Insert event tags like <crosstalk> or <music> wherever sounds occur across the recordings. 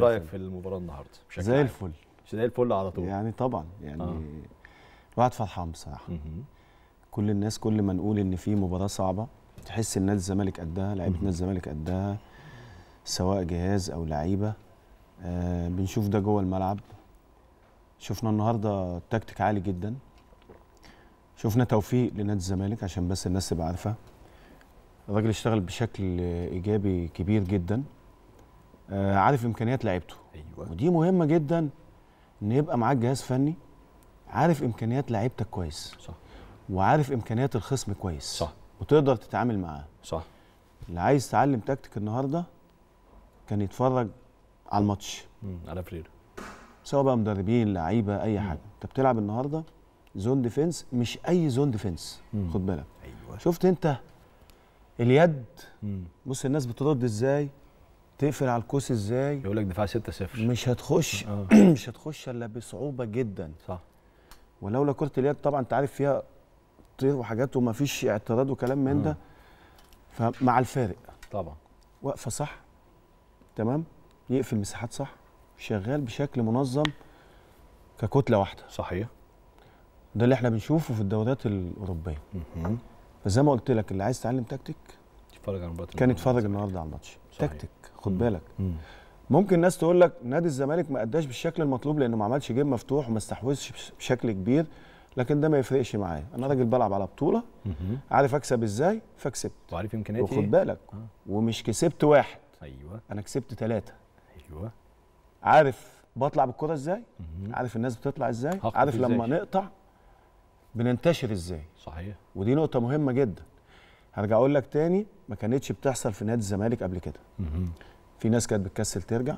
ايه رايك في المباراه النهارده بشكل زي الفل زي الفل على طول يعني طبعا يعني آه. الواحد فرحان بصراحه كل الناس كل ما نقول ان في مباراه صعبه تحس ان نادي الزمالك قدها لعيبه نادي الزمالك قدها سواء جهاز او لعيبه آه بنشوف ده جوه الملعب شفنا النهارده تكتيك عالي جدا شفنا توفيق لنادي الزمالك عشان بس الناس تبقى عارفه الراجل اشتغل بشكل ايجابي كبير جدا آه، عارف امكانيات لعيبته أيوة. ودي مهمه جدا ان يبقى معاك جهاز فني عارف امكانيات لعيبتك كويس صح وعارف امكانيات الخصم كويس صح وتقدر تتعامل معاه صح اللي عايز يتعلم تكتيك النهارده كان يتفرج على الماتش على فريرو سواء بقى مدربين لعيبه اي حاجه انت بتلعب النهارده زون ديفنس مش اي زون ديفنس خد بالك ايوه شفت انت اليد مم. بص الناس بترد ازاي تقفل على الكوس ازاي يقول لك دفاع 6 0 مش هتخش آه. <clears throat> مش هتخش الا بصعوبه جدا صح ولولا كره اليد طبعا انت عارف فيها طير وحاجات وما فيش اعتراض وكلام من ده آه. فمع الفارق طبعا واقفه صح تمام يقفل مساحات صح شغال بشكل منظم ككتله واحده صحيح ده اللي احنا بنشوفه في الدوريات الاوروبيه فزي ما قلت لك اللي عايز يتعلم تكتيك يتفرج على كان يتفرج النهارده على الماتش تكتيك خد بالك ممكن ناس تقول لك نادي الزمالك ما اداش بالشكل المطلوب لانه ما عملش جيب مفتوح وما استحوذش بشكل كبير لكن ده ما يفرقش معايا انا راجل بلعب على بطوله عارف اكسب ازاي فكسبت وعارف امكانياتي وخد إيه؟ بالك آه. ومش كسبت واحد ايوه انا كسبت ثلاثه ايوه عارف بطلع بالكره ازاي مم. عارف الناس بتطلع ازاي عارف إزاي. لما نقطع بننتشر ازاي صحيح ودي نقطه مهمه جدا هرجع اقول لك تاني ما كانتش بتحصل في نادي الزمالك قبل كده في ناس كانت بتكسل ترجع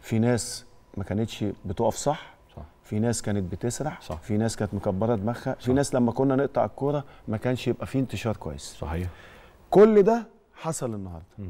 في ناس ما كانتش بتقف صح في ناس كانت بتسرح صح. في ناس كانت مكبره دماغها في ناس لما كنا نقطع الكوره ما كانش يبقى فيه انتشار كويس صحيح كل ده حصل النهارده